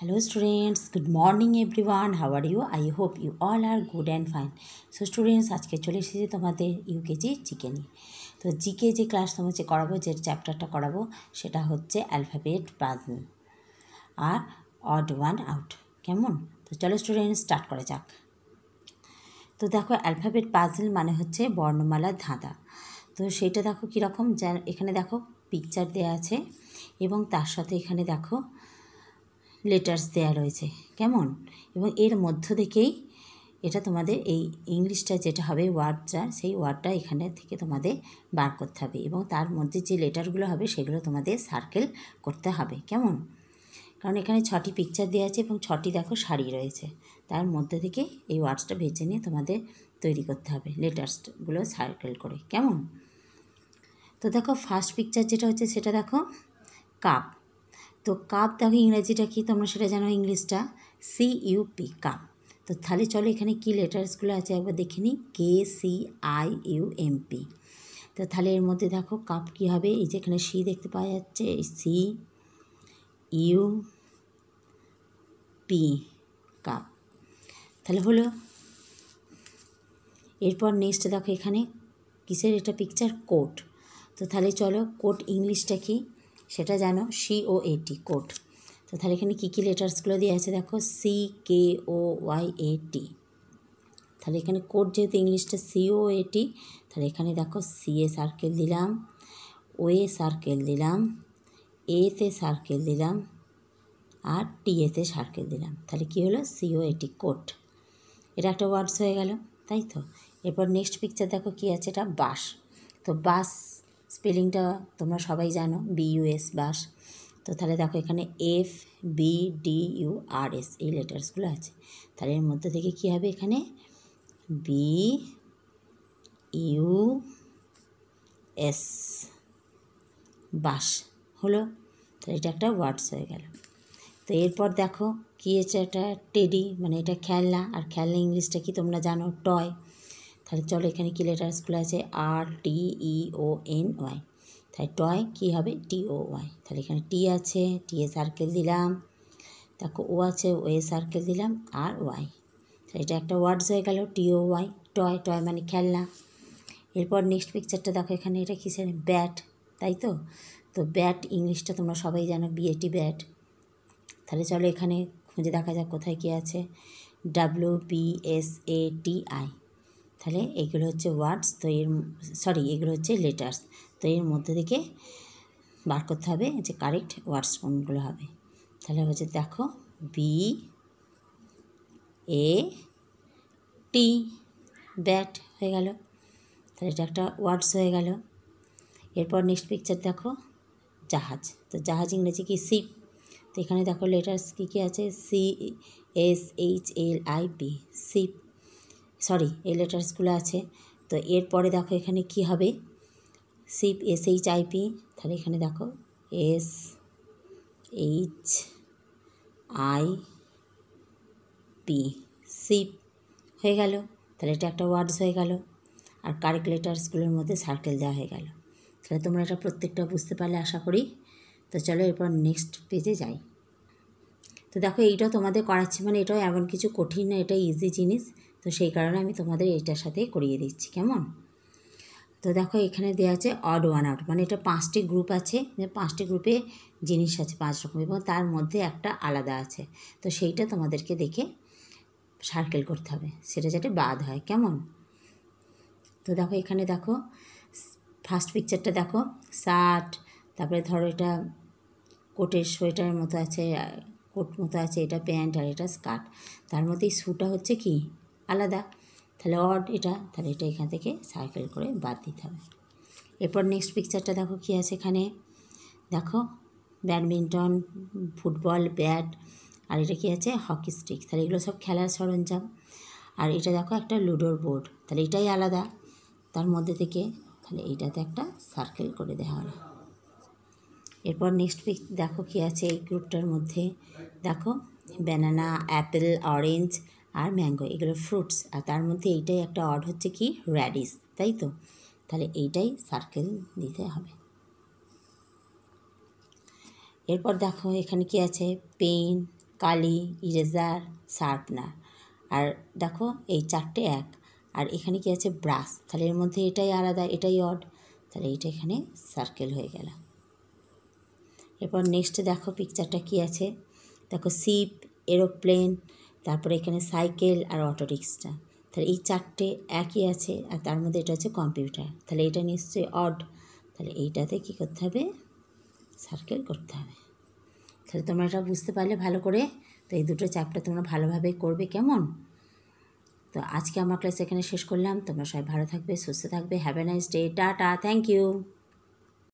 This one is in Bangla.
hello students good morning everyone how are you I hope you all are good and fine so students আজকে চলে এসেছি তোমাদের ইউকেজি জিকে নিয়ে তো জিকে যে ক্লাস তোমার যে করাবো যে চ্যাপ্টারটা করাবো সেটা হচ্ছে অ্যালফাবেট পাজল আর অড ওয়ান আউট কেমন তো চলো স্টুডেন্ট স্টার্ট করা যাক তো দেখো অ্যালফাবেট পাজল মানে হচ্ছে বর্ণমালার ধাঁধা তো সেটা দেখো কীরকম যা এখানে দেখো পিকচার দেওয়া আছে এবং তার সাথে এখানে দেখো লেটার্স দেয়া রয়েছে কেমন এবং এর মধ্য থেকেই এটা তোমাদের এই ইংলিশটা যেটা হবে ওয়ার্ডটা সেই ওয়ার্ডটা এখানে থেকে তোমাদের বার করতে হবে এবং তার মধ্যে যে লেটারগুলো হবে সেগুলো তোমাদের সার্কেল করতে হবে কেমন কারণ এখানে ছটি পিকচার দেওয়া আছে এবং ছটি দেখো শাড়ি রয়েছে তার মধ্যে থেকে এই ওয়ার্ডসটা ভেজে নিয়ে তোমাদের তৈরি করতে হবে লেটার্সগুলো সার্কেল করে কেমন তো দেখো ফার্স্ট পিকচার যেটা হচ্ছে সেটা দেখো কাপ তো কাপ দেখো ইংরাজিটা কী তোমরা সেটা জানো ইংলিশটা সি ইউ পি কাপ তো তাহলে চলো এখানে কী লেটার্সগুলো আছে একবার দেখে নিই K C I U M P তো তাহলে এর মধ্যে দেখো কাপ কী হবে এই যে এখানে সি দেখতে পাওয়া যাচ্ছে সি ইউ পি কাপ তাহলে হলো এরপর নেক্সট দেখো এখানে কিসের এটা পিকচার কোট তো তাহলে চলো কোট ইংলিশটা কি সেটা জানো সি ও এটি কোড তো তাহলে এখানে কী কী লেটার্সগুলো দিয়ে আছে দেখো C K O Y A টি তাহলে এখানে কোড যেহেতু ইংলিশটা সি এ এটি তাহলে এখানে দেখো সি এ সার্কেল দিলাম ও এ সার্কেল দিলাম এতে সার্কেল দিলাম আর এতে সার্কেল দিলাম তাহলে কি হলো সি এ এটি কোট এটা একটা ওয়ার্ডস হয়ে গেল তাই তো এরপর নেক্সট পিকচার দেখো কি আছে এটা বাস তো বাস স্পেলিংটা তোমরা সবাই জানো বিইউএস বাস তো তাহলে দেখো এখানে F B D U R S এই লেটার্সগুলো আছে তাহলে এর মধ্যে থেকে কি হবে এখানে বি ইউ এস বাস হলো তাহলে এটা একটা ওয়ার্ডস হয়ে গেল তো এরপর দেখো কী হচ্ছে এটা টেডি মানে এটা খেলনা আর খেলনা ইংলিশটা কি তোমরা জানো টয় তাহলে চলো এখানে কি লেটার্সগুলো আছে আর T E O N Y তাহলে টয় কী হবে টি ও ওয়াই তাহলে এখানে টি আছে টি এ সার্কেল দিলাম তারপর ও আছে ও এ সার্কেল দিলাম আর ওয়াই তাহলে এটা একটা ওয়ার্ডস হয়ে গেল T O Y toy toy মানে খেলনা এরপর নেক্সট পিকচারটা দেখো এখানে এটা কিসের ব্যাট তাই তো তো ব্যাট ইংলিশটা তোমরা সবাই জানো বিএটি ব্যাট তাহলে চলো এখানে খুঁজে দেখা যাক কোথায় কী আছে W B S A T I তাহলে এগুলো হচ্ছে ওয়ার্ডস তো এর সরি এগুলো হচ্ছে লেটার্স তো এর মধ্যে থেকে বার করতে হবে যে কারেক্ট ওয়ার্ডস কোনগুলো হবে তাহলে হচ্ছে দেখো বি এ টি ব্যাট হয়ে গেল তাহলে এটা একটা ওয়ার্ডস হয়ে গেল এরপর নেক্সট পিকচার দেখো জাহাজ তো জাহাজ ইংরেজি কি শিপ তো এখানে দেখো লেটার্স কী কী আছে C S H L I P ship sorry এই লেটার্সগুলো আছে তো এরপরে দেখো এখানে কি হবে সিপ এস এইচ আইপি তাহলে এখানে দেখো S H I P ship হয়ে গেল তাহলে এটা একটা ওয়ার্ডস হয়ে গেল আর কারেক লেটার্সগুলোর মধ্যে সার্কেল দেওয়া হয়ে গেল তাহলে তোমরা এটা প্রত্যেকটা বুঝতে পারলে আশা করি তো চলো এরপর নেক্সট পেজে যাই তো দেখো এইটাও তোমাদের করাচ্ছে মানে এটাও এমন কিছু কঠিন না এটা ইজি জিনিস তো সেই কারণে আমি তোমাদের এইটার সাথেই করিয়ে দিচ্ছি কেমন তো দেখো এখানে দেওয়া আছে অড ওয়ান আউট মানে এটা পাঁচটি গ্রুপ আছে যে পাঁচটি গ্রুপে জিনিস আছে পাঁচ রকম এবং তার মধ্যে একটা আলাদা আছে তো সেইটা তোমাদেরকে দেখে সার্কেল করতে হবে সেটা যাতে বাদ হয় কেমন তো দেখো এখানে দেখো ফার্স্ট পিকচারটা দেখো শার্ট তারপরে ধরো এটা কোটের সোয়েটারের মতো আছে কোট মতো আছে এটা প্যান্ট আর এটা স্কার্ট তার মধ্যে এই শ্যুটা হচ্ছে কি আলাদা তাহলে অড এটা তাহলে এটা এখান থেকে সার্কেল করে বাদ দিতে হবে এরপর নেক্সট পিকচারটা দেখো কি আছে এখানে দেখো ব্যাডমিন্টন ফুটবল ব্যাট আর এটা কী আছে হকি স্টিক তাহলে এগুলো সব খেলার সরঞ্জাম আর এটা দেখো একটা লুডোর বোর্ড তাহলে এটাই আলাদা তার মধ্যে থেকে তাহলে এইটাতে একটা সার্কেল করে দেওয়া হলো এরপর নেক্সট পিক দেখো কী আছে এই গ্রুপটার মধ্যে দেখো ব্যানানা অ্যাপেল অরেঞ্জ আর ম্যাঙ্গো এগুলো ফ্রুটস আর তার মধ্যে এইটাই একটা অড হচ্ছে কি র্যাডিস তাই তো তাহলে এইটাই সার্কেল দিতে হবে এরপর দেখো এখানে কি আছে পেন কালি ইরেজার শার্পনার আর দেখো এই চারটে এক আর এখানে কি আছে ব্রাশ তাহলে এর মধ্যে এটাই আলাদা এটাই অড তাহলে এটা এখানে সার্কেল হয়ে গেল এরপর নেক্সট দেখো পিকচারটা কি আছে দেখো শিপ এরোপ্লেন তারপরে এখানে সাইকেল আর অটো রিক্সা তাহলে এই চারটে একই আছে আর তার মধ্যে এটা হচ্ছে কম্পিউটার তাহলে এটা নিশ্চয়ই অড তাহলে এইটাতে কি করতে হবে সার্কেল করতে হবে তাহলে তোমরা এটা বুঝতে পারলে ভালো করে তো এই দুটো চ্যাপ্টার তোমরা ভালোভাবে করবে কেমন তো আজকে আমার ক্লাস এখানে শেষ করলাম তোমরা সবাই ভালো থাকবে সুস্থ থাকবে have a nice day tata thank you